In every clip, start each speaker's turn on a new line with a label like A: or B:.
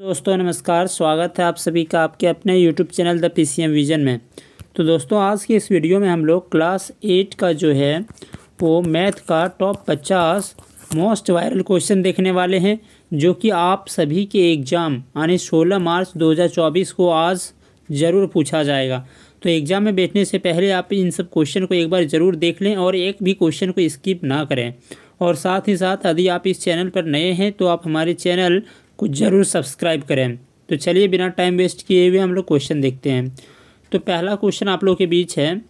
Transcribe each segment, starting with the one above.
A: दोस्तों नमस्कार स्वागत है आप सभी का आपके अपने YouTube channel the M vision में तो दोस्तों आज की इस वीडियो में हम लोग क्लास एट का जो है वो मैथ का टॉप पचास मोस्ट वायरल क्वेश्चन देखने वाले हैं जो कि आप सभी के एग्ज़ाम यानी सोलह मार्च 2024 को आज ज़रूर पूछा जाएगा तो एग्ज़ाम में बैठने से पहले आप इन सब क्वेश्चन को एक बार ज़रूर देख लें और एक भी क्वेश्चन को स्किप ना करें और साथ ही साथ यदि आप इस चैनल पर नए हैं तो आप हमारे चैनल कुछ ज़रूर सब्सक्राइब करें तो चलिए बिना टाइम वेस्ट किए हुए हम लोग क्वेश्चन देखते हैं तो पहला क्वेश्चन आप लोग के बीच है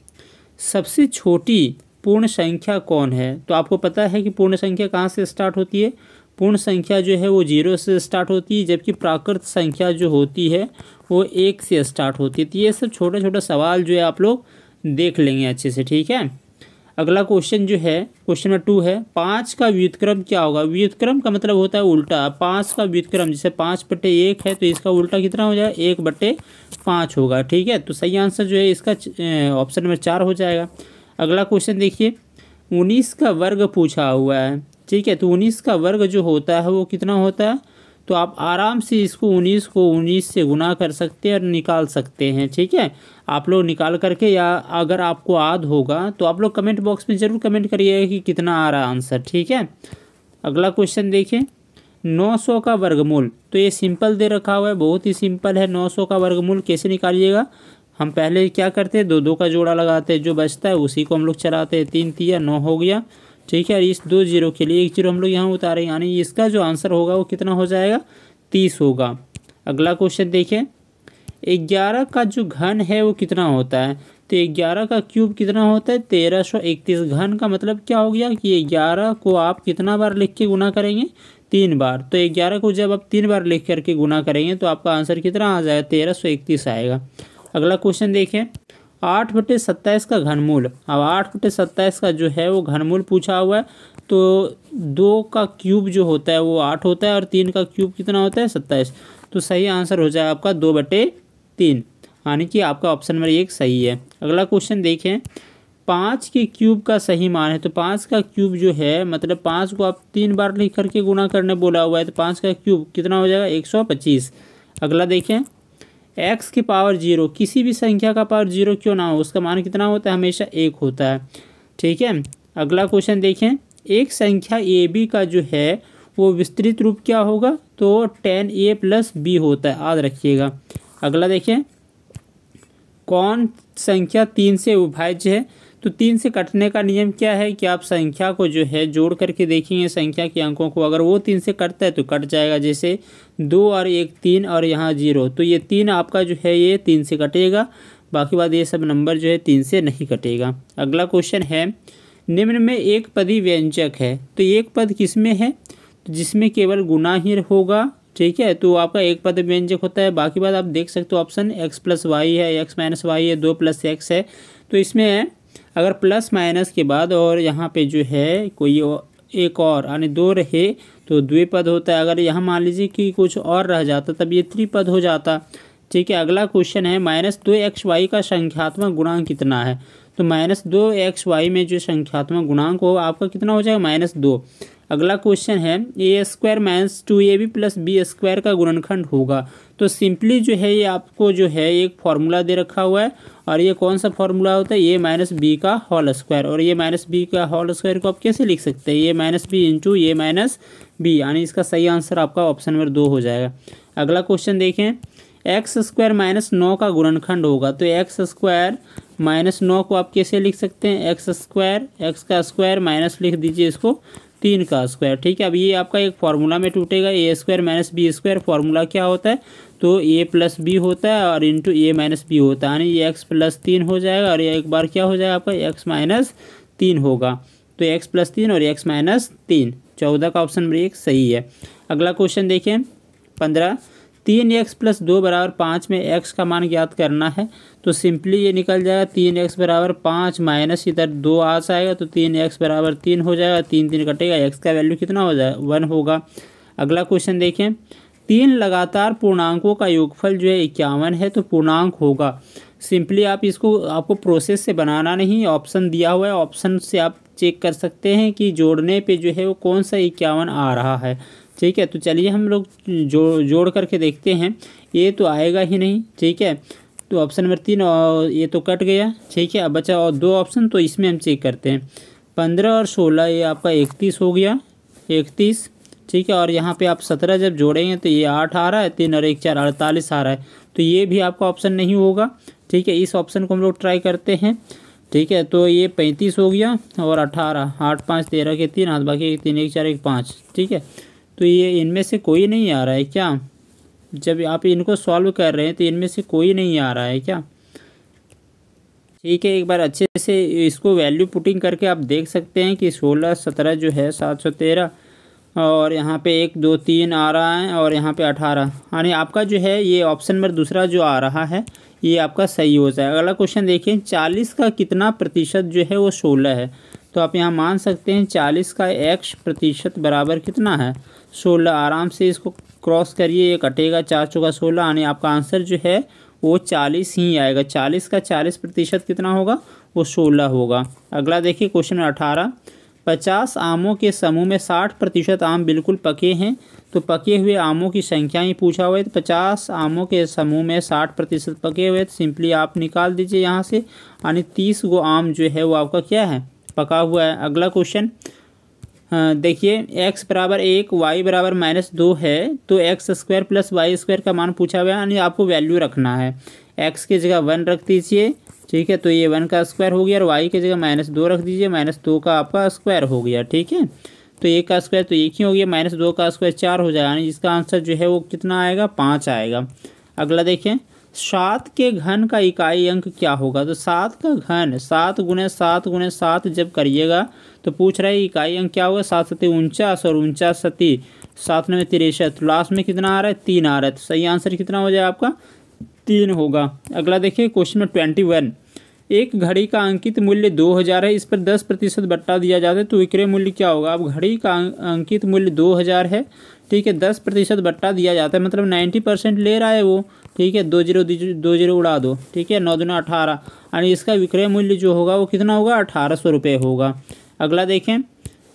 A: सबसे छोटी पूर्ण संख्या कौन है तो आपको पता है कि पूर्ण संख्या कहाँ से स्टार्ट होती है पूर्ण संख्या जो है वो जीरो से स्टार्ट होती है जबकि प्राकृत संख्या जो होती है वो एक से स्टार्ट होती है तो ये सब छोटा छोटा सवाल जो है आप लोग देख लेंगे अच्छे से ठीक है अगला क्वेश्चन जो है क्वेश्चन नंबर टू है पाँच का व्युतक्रम क्या होगा व्युतक्रम का मतलब होता है उल्टा पाँच का व्युतक्रम जैसे पाँच बटे एक है तो इसका उल्टा कितना हो जाएगा एक बटे पाँच होगा ठीक है तो सही आंसर जो है इसका ऑप्शन नंबर चार हो जाएगा अगला क्वेश्चन देखिए उन्नीस का वर्ग पूछा हुआ है ठीक है तो उन्नीस का वर्ग जो होता है वो कितना होता है तो आप आराम से इसको 19 को 19 से गुना कर सकते हैं और निकाल सकते हैं ठीक है आप लोग निकाल करके या अगर आपको याद होगा तो आप लोग कमेंट बॉक्स में ज़रूर कमेंट करिएगा कि कितना आ रहा आंसर ठीक है अगला क्वेश्चन देखिए 900 का वर्गमूल तो ये सिंपल दे रखा हुआ है बहुत ही सिंपल है 900 का वर्गमूल कैसे निकालिएगा हम पहले क्या करते हैं दो दो का जोड़ा लगाते हैं जो बचता है उसी को हम लोग चलाते हैं तीन तीन नौ हो गया ठीक है इस दो जीरो के लिए एक जीरो हम लोग यहाँ उतारे यानी इसका जो आंसर होगा वो कितना हो जाएगा तीस होगा अगला क्वेश्चन देखें ग्यारह का जो घन है वो कितना होता है तो ग्यारह का क्यूब कितना होता है तेरह सौ इकतीस घन का मतलब क्या हो गया कि ग्यारह को आप कितना बार लिख के गुना करेंगे तीन बार तो ग्यारह को जब आप तीन बार लिख करके गुना करेंगे तो आपका आंसर कितना आ जाएगा तेरह सौ इकतीस आएगा अगला क्वेश्चन देखें आठ बटे सत्ताईस का घनमूल अब आठ बटे सत्ताईस का जो है वो घनमूल पूछा हुआ है तो दो का क्यूब जो होता है वो आठ होता है और तीन का क्यूब कितना होता है सत्ताईस तो सही आंसर हो जाएगा आपका दो बटे तीन यानी कि आपका ऑप्शन नंबर एक सही है अगला क्वेश्चन देखें पाँच के क्यूब का सही मान है तो पाँच का क्यूब जो है मतलब पाँच को आप तीन बार लिख करके गुना करने बोला हुआ है तो पाँच का क्यूब कितना हो जाएगा एक सौ पच्चीस अगला देखें एक्स की पावर जीरो किसी भी संख्या का पावर जीरो क्यों ना हो उसका मान कितना होता है हमेशा एक होता है ठीक है अगला क्वेश्चन देखें एक संख्या ए बी का जो है वो विस्तृत रूप क्या होगा तो टेन ए प्लस बी होता है याद रखिएगा अगला देखें कौन संख्या तीन से विभाज्य है तो तीन से कटने का नियम क्या है कि आप संख्या को जो है जोड़ करके देखेंगे संख्या के अंकों को अगर वो तीन से कटता है तो कट जाएगा जैसे दो और एक तीन और यहाँ जीरो तो ये तीन आपका जो है ये तीन से कटेगा बाकी बात ये सब नंबर जो है तीन से नहीं कटेगा अगला क्वेश्चन है निम्न में एक पदी व्यंजक है तो एक पद किस में है तो जिसमें केवल गुना ही होगा ठीक है तो आपका एक पद व्यंजक होता है बाकी बात आप देख सकते हो ऑप्शन एक्स प्लस वाई है एक्स माइनस वाई है दो प्लस एक्स है तो इसमें अगर प्लस माइनस के बाद और यहाँ पे जो है कोई एक और यानी दो रहे तो द्विपद होता है अगर यहाँ मान लीजिए कि कुछ और रह जाता तब ये त्रिपद हो जाता ठीक है अगला क्वेश्चन है माइनस दो एक्स वाई का संख्यात्मक गुणांक कितना है तो माइनस दो एक्स वाई में जो संख्यात्मक गुणांक हो आपका कितना हो जाएगा माइनस दो अगला क्वेश्चन है a square minus two a b plus b square का गुणनखंड होगा तो सिंपली जो है ये आपको जो है एक फॉर्मूला दे रखा हुआ है और ये कौन सा फॉर्मूला होता है ये माइनस बी का होल स्क्वायर और ये माइनस बी का होल स्क्वायर को आप कैसे लिख सकते हैं ये माइनस बी इंटू ये माइनस बी यानी इसका सही आंसर आपका ऑप्शन नंबर दो हो जाएगा अगला क्वेश्चन देखें एक्स स्क्वायर माइनस नौ का गुणनखंड होगा तो एक्स स्क्वायर माइनस नौ को आप कैसे लिख सकते हैं एक्स स्क्वायर एक्स का स्क्वायर माइनस लिख दीजिए इसको तीन का स्क्वायर ठीक है अब ये आपका एक फार्मूला में टूटेगा a square minus b square formula क्या होता है तो ए प्लस बी होता है और इंटू ए माइनस बी होता है यानी ये एक्स प्लस तीन हो जाएगा और ये एक बार क्या हो जाएगा आपका एक्स माइनस तीन होगा तो एक्स प्लस तीन और एक्स माइनस तीन चौदह का ऑप्शन नंबर एक सही है अगला क्वेश्चन देखें पंद्रह तीन एक्स प्लस दो बराबर पाँच में एक्स का मान ज्ञात करना है तो सिंपली ये निकल जाएगा तीन एक्स बराबर पाँच माइनस इधर दो आ जाएगा तो तीन एक्स बराबर तीन हो जाएगा तीन तीन कटेगा एक्स का वैल्यू कितना हो जाएगा वन होगा अगला क्वेश्चन देखें तीन लगातार पूर्णांकों का योगफल जो है इक्यावन है तो पूर्णांक होगा सिंपली आप इसको आपको प्रोसेस से बनाना नहीं ऑप्शन दिया हुआ है ऑप्शन से आप चेक कर सकते हैं कि जोड़ने पे जो है वो कौन सा इक्यावन आ रहा है ठीक है तो चलिए हम लोग जो जोड़ करके देखते हैं ये तो आएगा ही नहीं ठीक है तो ऑप्शन नंबर तीन और ये तो कट गया ठीक है अब बचा और दो ऑप्शन तो इसमें हम चेक करते हैं पंद्रह और सोलह ये आपका इकतीस हो गया इकतीस ठीक है और यहाँ पे आप सत्रह जब जोड़ेंगे तो ये आठ आ रहा है तीन और एक चार अड़तालीस आ रहा है तो ये भी आपका ऑप्शन नहीं होगा ठीक है इस ऑप्शन को हम लोग ट्राई करते हैं ठीक है तो ये पैंतीस हो गया और अठारह आठ पाँच तेरह के तीन हाथ बाकी तीन एक चार एक पाँच ठीक है तो ये इनमें से कोई नहीं आ रहा है क्या जब आप इनको सॉल्व कर रहे हैं तो इनमें से कोई नहीं आ रहा है क्या ठीक है एक बार अच्छे से इसको वैल्यू पुटिंग करके आप देख सकते हैं कि सोलह सत्रह जो है सात सौ तेरह और यहाँ पे एक दो तीन आ रहा है और यहाँ पे अठारह यानी आपका जो है ये ऑप्शन नंबर दूसरा जो आ रहा है ये आपका सही हो जाए अगला क्वेश्चन देखिए चालीस का कितना प्रतिशत जो है वो सोलह है तो आप यहाँ मान सकते हैं चालीस का एक्स प्रतिशत बराबर कितना है सोलह आराम से इसको क्रॉस करिए ये कटेगा चार चौका सोलह यानी आपका आंसर जो है वो चालीस ही आएगा चालीस का चालीस प्रतिशत कितना होगा वो सोलह होगा अगला देखिए क्वेश्चन अठारह पचास आमों के समूह में साठ प्रतिशत आम बिल्कुल पके हैं तो पके हुए आमों की संख्या ही पूछा हुआ है तो पचास आमों के समूह में साठ प्रतिशत पके हुए तो सिंपली आप निकाल दीजिए यहाँ से यानी तीस गो आम जो है वो आपका क्या है पका हुआ है अगला क्वेश्चन हाँ, देखिए एक्स बराबर एक वाई बराबर माइनस दो है तो x square plus y square का मान पूछा हुआ है यानी आपको वैल्यू रखना है एक्स की जगह वन रख दीजिए ठीक है तो ये वन का स्क्वायर हो गया और वाई की जगह माइनस दो रख दीजिए माइनस दो का आपका स्क्वायर हो गया ठीक है तो एक का स्क्वायर तो एक ही हो गया माइनस दो का स्क्वायर चार हो जाएगा यानी इसका आंसर जो है वो कितना आएगा पाँच आएगा अगला देखें सात के घन का इकाई अंक क्या होगा तो सात का घन सात गुणे सात गुणे सात जब करिएगा तो पूछ रहा है इकाई अंक क्या होगा सात सती उनचास और उनचास सती सात नवे तिरसठ लास्ट तो में कितना आ रहा है तीन आ रहा है तो सही आंसर कितना हो जाए आपका तीन होगा अगला देखिए क्वेश्चन नंबर ट्वेंटी वन एक घड़ी का अंकित मूल्य दो हज़ार है इस पर दस प्रतिशत बट्टा दिया जाता है तो विक्रय मूल्य क्या होगा अब घड़ी का अं-, अंकित मूल्य दो हज़ार है ठीक है दस प्रतिशत बट्टा दिया जाता है मतलब नाइन्टी परसेंट ले रहा है वो ठीक है दो जीरो दो जीरो उड़ा दो ठीक है नौ दो अठारह यानी इसका विक्रय मूल्य जो होगा वो कितना होगा अठारह सौ रुपये होगा अगला देखें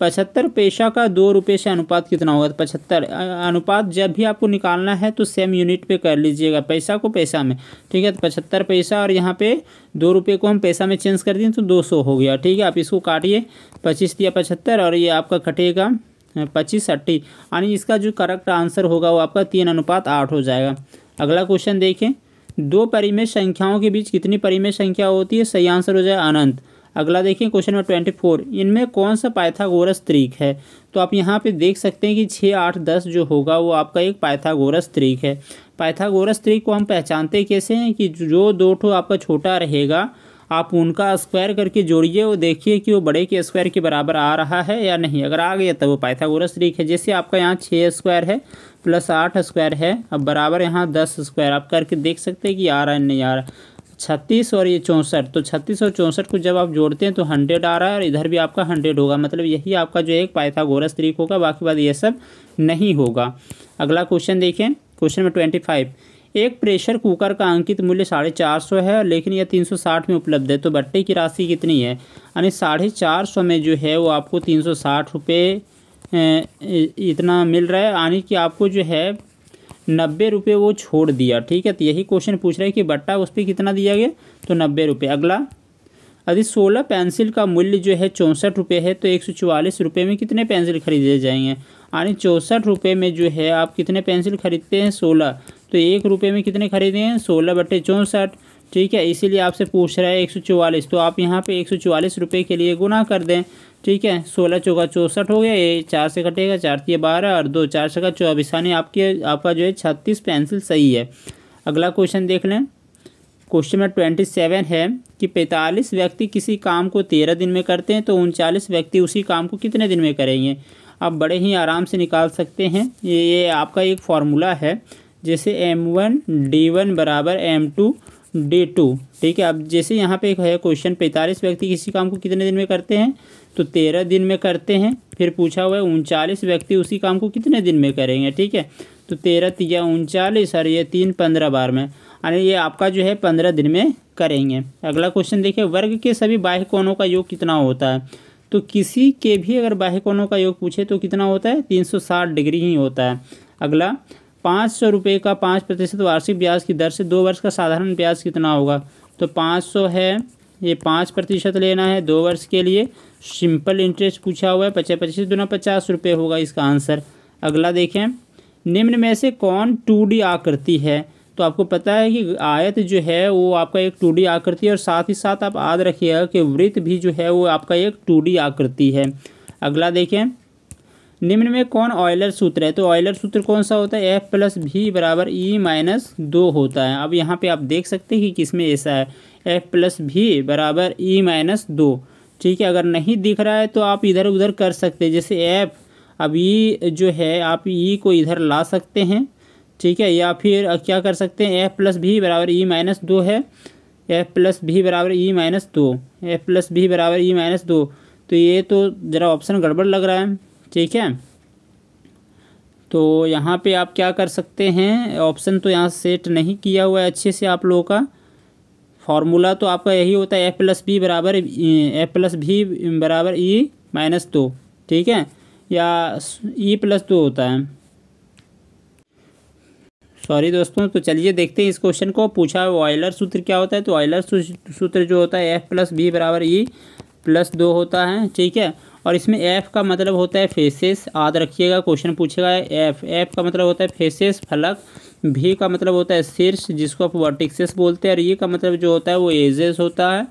A: पचहत्तर पेशा का दो रुपये से अनुपात कितना होगा तो पचहत्तर अनुपात जब भी आपको निकालना है तो सेम यूनिट पे कर लीजिएगा पैसा को पैसा में ठीक है तो पचहत्तर पैसा और यहाँ पे दो रुपये को हम पैसा में चेंज कर दिए तो दो सौ हो गया ठीक है आप इसको काटिए पच्चीस या पचहत्तर और ये आपका कटेगा पच्चीस अट्ठी यानी इसका जो करेक्ट आंसर होगा वो आपका तीन अनुपात आठ हो जाएगा अगला क्वेश्चन देखें दो परिमेय संख्याओं के बीच कितनी परिमेय संख्या होती है सही आंसर हो जाए अनंत अगला देखिए क्वेश्चन नंबर ट्वेंटी फोर इनमें कौन सा पाइथागोरस त्रिक है तो आप यहाँ पे देख सकते हैं कि छः आठ दस जो होगा वो आपका एक पाइथागोरस त्रिक है पाइथागोरस त्रिक को हम पहचानते कैसे हैं कि जो दो ठो आपका छोटा रहेगा आप उनका स्क्वायर करके जोड़िए और देखिए कि वो बड़े के स्क्वायर के बराबर आ रहा है या नहीं अगर आ गया तो वो पाइथागोरस ट्रिक है जैसे आपका यहाँ छः स्क्वायर है प्लस आठ स्क्वायर है अब बराबर यहाँ दस स्क्वायर आप करके देख सकते हैं कि आ रहा है नहीं आ रहा छत्तीस और ये चौंसठ तो छत्तीस और चौंसठ को जब आप जोड़ते हैं तो हंड्रेड आ रहा है और इधर भी आपका हंड्रेड होगा मतलब यही आपका जो एक पाइथागोरस तरीक होगा बाकी बात ये सब नहीं होगा अगला क्वेश्चन देखें क्वेश्चन नंबर ट्वेंटी फाइव एक प्रेशर कुकर का अंकित मूल्य साढ़े चार सौ है लेकिन यह तीन सौ साठ में उपलब्ध है तो भट्टे की राशि कितनी है यानी साढ़े चार सौ में जो है वो आपको तीन सौ साठ रुपये इतना मिल रहा है यानी कि आपको जो है नब्बे रुपये वो छोड़ दिया ठीक है तो यही क्वेश्चन पूछ रहे हैं कि बट्टा उस पर कितना दिया गया तो नब्बे रुपये अगला यदि सोलह पेंसिल का मूल्य जो है चौंसठ रुपये है तो एक सौ चवालीस रुपये में कितने पेंसिल खरीदे जाएंगे यानी चौंसठ रुपये में जो है आप कितने पेंसिल खरीदते हैं सोलह तो एक रुपये में कितने खरीदे हैं सोलह बटे चौंसठ ठीक है इसीलिए आपसे पूछ रहा है एक सौ चौवालीस तो आप यहाँ पे एक सौ चौवालीस रुपये के लिए गुना कर दें ठीक है सोलह चौका चौंसठ हो गया ये चार से कटेगा चार तीय बारह और दो चार का चौबीस यानी आपके आपका जो है छत्तीस पेंसिल सही है अगला क्वेश्चन देख लें क्वेश्चन नंबर ट्वेंटी सेवन है कि पैंतालीस व्यक्ति किसी काम को तेरह दिन में करते हैं तो उनचालीस व्यक्ति उसी काम को कितने दिन में करेंगे आप बड़े ही आराम से निकाल सकते हैं ये, ये आपका एक फार्मूला है जैसे एम वन डी वन बराबर एम टू डी टू ठीक है अब जैसे यहाँ पे है क्वेश्चन पैंतालीस व्यक्ति किसी काम को कितने दिन में करते हैं तो तेरह दिन में करते हैं फिर पूछा हुआ है उनचालीस व्यक्ति उसी काम को कितने दिन में करेंगे ठीक है तो तेरह तीजा उनचालीस और ये तीन पंद्रह बार में यानी ये आपका जो है पंद्रह दिन में करेंगे अगला क्वेश्चन देखिए वर्ग के सभी बाह्य कोणों का योग कितना होता है तो किसी के भी अगर बाह्य कोणों का योग पूछे तो कितना होता है तीन सौ साठ डिग्री ही होता है अगला पाँच सौ रुपये का पाँच प्रतिशत वार्षिक ब्याज की दर से दो वर्ष का साधारण ब्याज कितना होगा तो पाँच सौ है ये पाँच प्रतिशत लेना है दो वर्ष के लिए सिंपल इंटरेस्ट पूछा हुआ है पचास प्रतिशत दोनों पचास रुपये होगा इसका आंसर अगला देखें निम्न में से कौन टू डी आकृति है तो आपको पता है कि आयत जो है वो आपका एक टू डी आकृति और साथ ही साथ आप याद रखिएगा कि वृत्त भी जो है वो आपका एक टू डी आकृति है अगला देखें निम्न में कौन ऑयलर सूत्र है तो ऑयलर सूत्र कौन सा होता है एफ प्लस भी बराबर ई e माइनस दो होता है अब यहाँ पे आप देख सकते हैं कि किसमें ऐसा है एफ प्लस भी बराबर ई e माइनस दो ठीक है अगर नहीं दिख रहा है तो आप इधर उधर कर सकते हैं जैसे एफ अब ई e जो है आप ई को इधर ला सकते हैं ठीक है या फिर क्या कर सकते हैं एफ प्लस भी बराबर ई माइनस दो है एफ प्लस भी बराबर ई माइनस दो एफ प्लस भी बराबर ई माइनस दो तो ये तो ज़रा ऑप्शन गड़बड़ लग रहा है ठीक है तो यहाँ पे आप क्या कर सकते हैं ऑप्शन तो यहाँ सेट नहीं किया हुआ है अच्छे से आप लोगों का फार्मूला तो आपका यही होता है ए प्लस बी बराबर ए प्लस भी बराबर ई e माइनस दो ठीक है या ई e प्लस दो होता है सॉरी दोस्तों तो चलिए देखते हैं इस क्वेश्चन को पूछा ऑयलर सूत्र क्या होता है तो ऑयलर सूत्र जो होता है एफ प्लस बी बराबर ई e प्लस दो होता है ठीक है और इसमें एफ़ का मतलब होता है फेसेस याद रखिएगा क्वेश्चन पूछेगा एफ़ एफ़ का मतलब होता है फेसेस फलक भी का मतलब होता है शीर्ष जिसको आप वर्टिक्सेस बोलते हैं और ये e का मतलब जो होता है वो एजेस होता है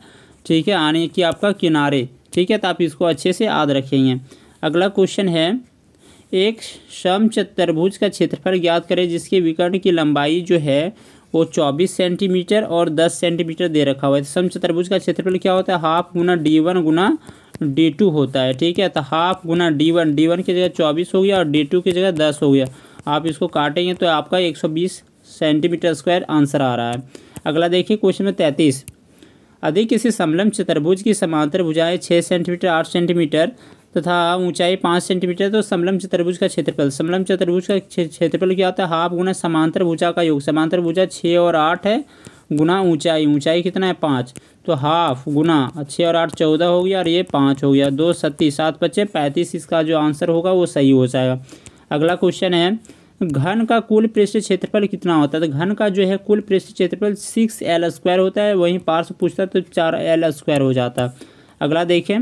A: ठीक है आने की आपका किनारे ठीक है तो आप इसको अच्छे से याद रखेंगे अगला क्वेश्चन है एक चतुर्भुज का क्षेत्रफल ज्ञात करें जिसके विकर्ण की लंबाई जो है वो चौबीस सेंटीमीटर और दस सेंटीमीटर दे रखा हुआ है सम चतुर्भुज का क्षेत्रफल क्या होता है हाफ गुना डी वन गुना डी टू होता है ठीक है तो हाफ गुना डी वन डी वन की जगह चौबीस हो गया और डी टू की जगह दस हो गया आप इसको काटेंगे तो आपका एक सौ बीस सेंटीमीटर स्क्वायर आंसर आ रहा है अगला देखिए क्वेश्चन में तैंतीस अधिक किसी समलम चतुर्भुज की समांतर भुजाएं छः सेंटीमीटर आठ सेंटीमीटर तथा तो ऊंचाई पाँच सेंटीमीटर तो समलम चतुर्भुज का क्षेत्रफल समलम चतुर्भुज का क्षेत्रफल क्या होता है हाफ गुना समांतर भुजा का योग समांतर भुजा छः और आठ है गुना ऊंचाई ऊंचाई कितना है पाँच तो हाफ गुना छः और आठ चौदह हो गया और ये पाँच हो गया दो सत्ती सात पच्चे पैंतीस इसका जो आंसर होगा वो सही हो जाएगा अगला क्वेश्चन है घन का कुल पृष्ठ क्षेत्रफल कितना होता है तो घन का जो है कुल पृष्ठ क्षेत्रफल सिक्स एल स्क्वायर होता है वहीं पार्श्व पूछता है तो चार एल स्क्वायर हो जाता है अगला देखें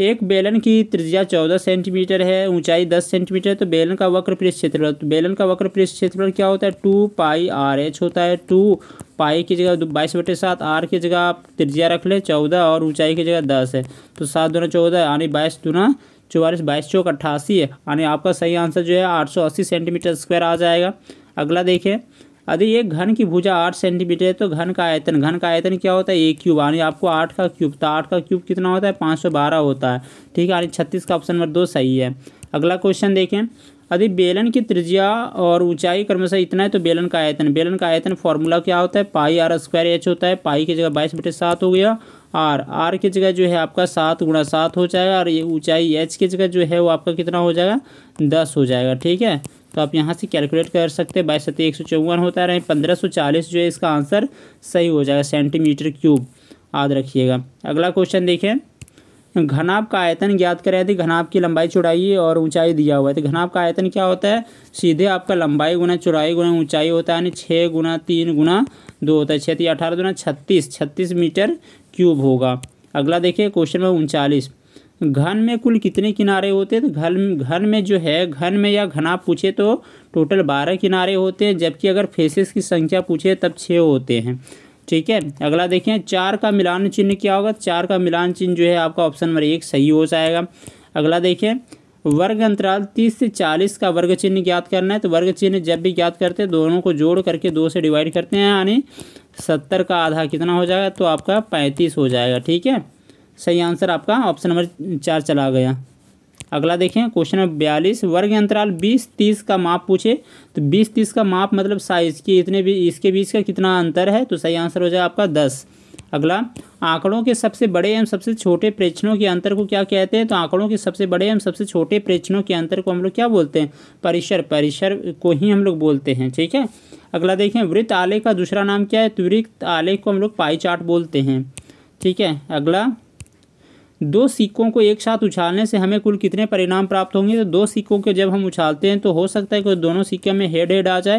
A: एक बेलन की त्रिज्या चौदह सेंटीमीटर है ऊंचाई दस सेंटीमीटर है तो बेलन का वक्र पृष्ठ क्षेत्रफल तो बेलन का वक्र पृष्ठ क्षेत्रफल क्या होता है टू पाई आर एच होता है टू पाई की जगह बाईस बटे सात आर की जगह आप त्रिज्या रख ले चौदह और ऊंचाई की जगह दस है तो सात दुना चौदह यानी बाईस दुना चौवालीस बाईस चौक अट्ठासी है यानी आपका सही आंसर जो है आठ सौ अस्सी सेंटीमीटर स्क्वायर आ जाएगा अगला देखिए यदि ये घन की भुजा आठ सेंटीमीटर है तो घन का आयतन घन का आयतन क्या होता है एक क्यूब यानी आपको आठ का क्यूब तो आठ का क्यूब कितना होता है पाँच सौ बारह होता है ठीक है यानी छत्तीस का ऑप्शन नंबर दो सही है अगला क्वेश्चन देखें यदि बेलन की त्रिज्या और ऊंचाई क्रमशः इतना है तो बेलन का आयतन बेलन का आयतन फॉर्मूला क्या होता है पाई आर स्क्वायर एच होता है पाई की जगह बाईस बटे सात हो गया आर आर की जगह जो है आपका सात गुणा सात हो जाएगा और ये ऊंचाई एच की जगह जो है वो आपका कितना हो जाएगा दस हो जाएगा ठीक है तो आप यहाँ से कैलकुलेट कर सकते हैं बाईस सती एक सौ चौवन होता रहे पंद्रह सौ चालीस जो है इसका आंसर सही हो जाएगा सेंटीमीटर क्यूब याद रखिएगा अगला क्वेश्चन देखें घनाभ का आयतन ज्ञात करें थे घनाभ की लंबाई चौड़ाई और ऊंचाई दिया हुआ है तो घनाभ का आयतन क्या होता है सीधे आपका लंबाई गुना चौड़ाई गुना ऊंचाई होता है यानी छः गुना तीन गुना दो होता है छः तो अठारह गुना छत्तीस छत्तीस मीटर क्यूब होगा अगला देखिए क्वेश्चन नंबर उनचालीस घन में कुल कितने किनारे होते हैं तो घन घन में जो है घन में या घनाभ पूछे तो टोटल बारह किनारे होते हैं जबकि अगर फेसेस की संख्या पूछे तब छः होते हैं ठीक है अगला देखें चार का मिलान चिन्ह क्या होगा चार का मिलान चिन्ह जो है आपका ऑप्शन नंबर एक सही हो जाएगा अगला देखें वर्ग अंतराल तीस से चालीस का वर्ग चिन्ह ज्ञात करना है तो वर्ग चिन्ह जब भी ज्ञात करते हैं दोनों को जोड़ करके दो से डिवाइड करते हैं यानी सत्तर का आधा कितना हो जाएगा तो आपका पैंतीस हो जाएगा ठीक है सही आंसर आपका ऑप्शन नंबर चार चला गया अगला देखें क्वेश्चन नंबर बयालीस वर्ग अंतराल बीस तीस का माप पूछे तो बीस तीस का माप मतलब साइज की इतने भी इसके बीच का कितना अंतर है तो सही आंसर हो जाए आपका दस अगला आंकड़ों के सबसे बड़े एवं सबसे छोटे प्रेक्षणों के अंतर को क्या कहते हैं तो आंकड़ों के सबसे बड़े एवं सबसे छोटे प्रेक्षणों के अंतर को हम लोग क्या बोलते हैं परिसर परिसर को ही हम लोग बोलते हैं ठीक है अगला देखें वृत्त आले का दूसरा नाम क्या है तो वृत्त आले को हम लोग पाई चार्ट बोलते हैं ठीक है अगला दो सिक्कों को एक साथ उछालने से हमें कुल कितने परिणाम प्राप्त होंगे तो दो सिक्कों को जब हम उछालते हैं तो हो सकता है कि दोनों सिक्के में हेड हेड आ जाए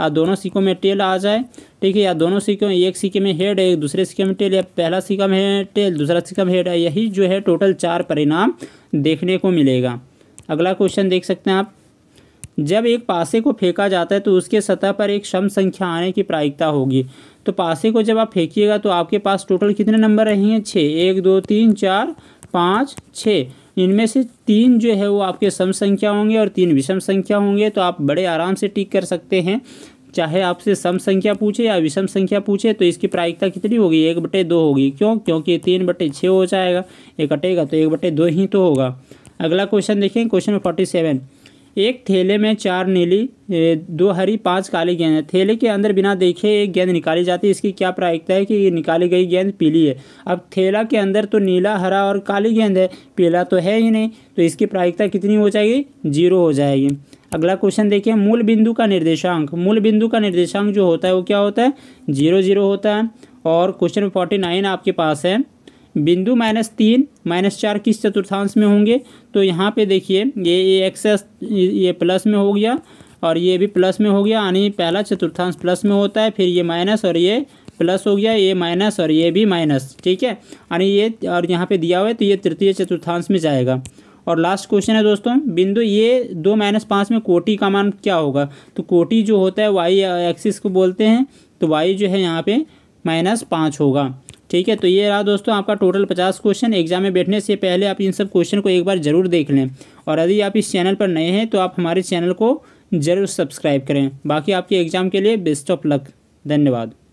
A: या दोनों सिक्कों में टेल आ जाए ठीक है या दोनों सिक्कों एक सिक्के में हेड है दूसरे सिक्के में टेल या पहला सिक्का में टेल दूसरा सिक्का में हेड है यही जो है टोटल चार परिणाम देखने को मिलेगा अगला क्वेश्चन देख सकते हैं आप जब एक पासे को फेंका जाता है तो उसके सतह पर एक सम संख्या आने की प्रायिकता होगी तो पासे को जब आप फेंकिएगा तो आपके पास टोटल कितने नंबर रहेंगे छः एक दो तीन चार पाँच छः इनमें से तीन जो है वो आपके सम संख्या होंगे और तीन विषम संख्या होंगे तो आप बड़े आराम से टिक कर सकते हैं चाहे आपसे सम संख्या पूछे या विषम संख्या पूछे तो इसकी प्रायिकता कितनी होगी एक बटे दो होगी क्यों क्योंकि तीन बटे छः हो जाएगा एक कटेगा तो एक बटे दो ही तो होगा अगला क्वेश्चन देखें क्वेश्चन फोर्टी सेवन एक थैले में चार नीली दो हरी पांच काली गेंद है थैले के अंदर बिना देखे एक गेंद निकाली जाती है इसकी क्या प्रायिकता है कि ये निकाली गई गेंद पीली है अब थैला के अंदर तो नीला हरा और काली गेंद है पीला तो है ही नहीं तो इसकी प्रायिकता कितनी हो जाएगी जीरो हो जाएगी अगला क्वेश्चन देखिए मूल बिंदु का निर्देशांक मूल बिंदु का निर्देशांक जो होता है वो क्या होता है जीरो जीरो होता है और क्वेश्चन फोर्टी नाइन आपके पास है बिंदु माइनस तीन माइनस चार किस चतुर्थांश में होंगे तो यहाँ पे देखिए ये एक्सेस ये प्लस में हो गया और ये भी प्लस में हो गया यानी पहला चतुर्थांश प्लस में होता है फिर ये माइनस और ये प्लस हो गया ये माइनस और ये भी माइनस ठीक है यानी ये और यहाँ पे दिया हुआ है तो ये तृतीय चतुर्थांश में जाएगा और लास्ट क्वेश्चन है दोस्तों बिंदु ये दो माइनस पाँच में कोटी का मान क्या होगा तो कोटी जो होता है वाई एक्सिस को बोलते हैं तो वाई जो है यहाँ पे माइनस पाँच होगा ठीक है तो ये रहा दोस्तों आपका टोटल पचास क्वेश्चन एग्जाम में बैठने से पहले आप इन सब क्वेश्चन को एक बार ज़रूर देख लें और यदि आप इस चैनल पर नए हैं तो आप हमारे चैनल को ज़रूर सब्सक्राइब करें बाकी आपके एग्ज़ाम के लिए बेस्ट ऑफ लक धन्यवाद